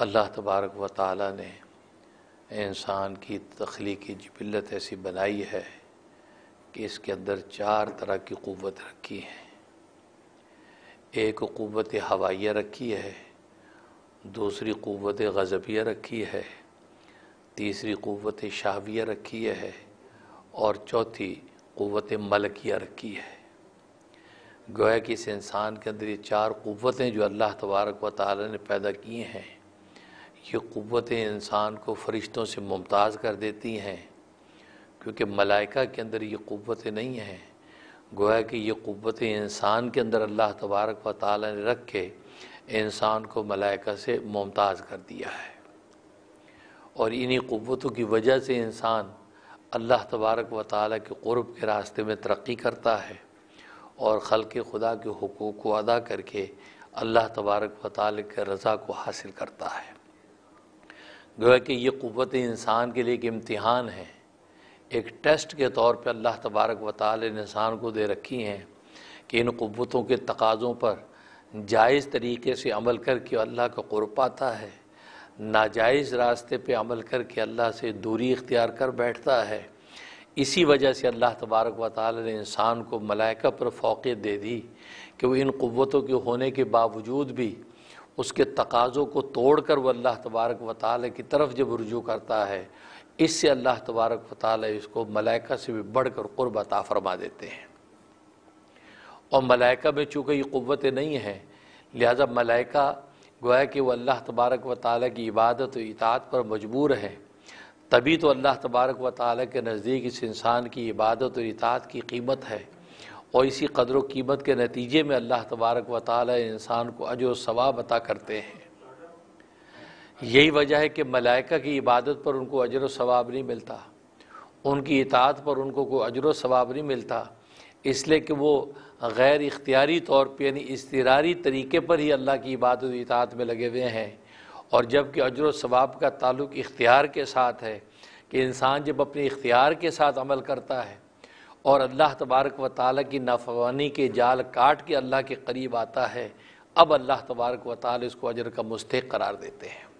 अल्लाह तबारक व ताली ने इंसान की तख्लीकी जबिलत ऐसी बनाई है कि इसके अंदर चार तरह की क़वत रखी है एक क़वत हवाइया रखी है दूसरी क़वत गज़बिया रखी है तीसरी क़वत शाविया रखी है और चौथी क़वत मलकिया रखी है गोया कि इस इंसान के अंदर ये चार क़वतें जो अल्लाह तबारक व ताली ने पैदा किए हैं ये क़वतें इंसान को फ़रिश्तों से मुमताज़ कर देती हैं क्योंकि मलाइका के अंदर ये क़वतें नहीं हैं गोया कि ये क़वतें इंसान के अंदर अल्लाह तबारक व ताल ने रख के इंसान को मलाइका से मुमताज़ कर दिया है और इन्हीं क़वतों की वजह से इंसान अल्लाह तबारक व ताली के क़ुरब के रास्ते में तरक्की करता है और खल के खुदा के हकूक़ को अदा करके अल्लाह तबारक व ताल के रज़ा को हासिल करता है गोया कि ये क़वत इंसान के लिए एक इम्तहान है एक टेस्ट के तौर पर अल्लाह तबारक व इंसान को दे रखी हैं कि इन क़वतों के तकाज़ों पर जायज़ तरीके से अमल करके अल्लाह का क़ुर पाता है नाजायज़ रास्ते पे अमल करके अल्लाह से दूरी इख्तियार कर बैठता है इसी वजह से अल्लाह तबारक व ने इंसान को मलाइका पर फौक़ियत दे दी कि वो इन क़वतों के होने के बावजूद भी उसके तकाज़ों को तोड़ कर वह अल्लाह तबारक व ताल की तरफ जब रुजू करता है इससे अल्लाह तबारक व ताल इसको मलाइका से भी बढ़ कर क़ुरबता फरमा देते हैं और मलाइका में चूँकि ये क़वतें नहीं हैं लिहाजा मलाइका गोया कि वह अल्लाह तबारक व ताली की इबादत इतात पर मजबूर है तभी तो अल्लाह तबारक व ताल के नज़दीक इस इंसान की इबादत और इतात की कीमत है और इसी कदर कीमत के नतीजे में अल्लाह तबारक व ताली इंसान को अजो सवाब अता करते हैं यही वजह है कि मलाइका की इबादत पर उनको अजर सवाब नहीं मिलता उनकी इतात पर उनको कोई अजर सवाब नहीं मिलता इसलिए कि वो गैर इख्तियारी तौर पर यानी इसतरारी तरीके पर ही अल्लाह की इबादत इतात में लगे हुए हैं और जबकि अजर सवाब का ताल्लुक इख्तियार के साथ है कि इंसान जब अपने इख्तियार के साथ अमल करता है और अल्लाह तबारक व ताली की नाफवानी के जाल काट के अल्लाह के करीब आता है अब अल्लाह तबारक व ताल इसको अजर का मुस्तक करार देते हैं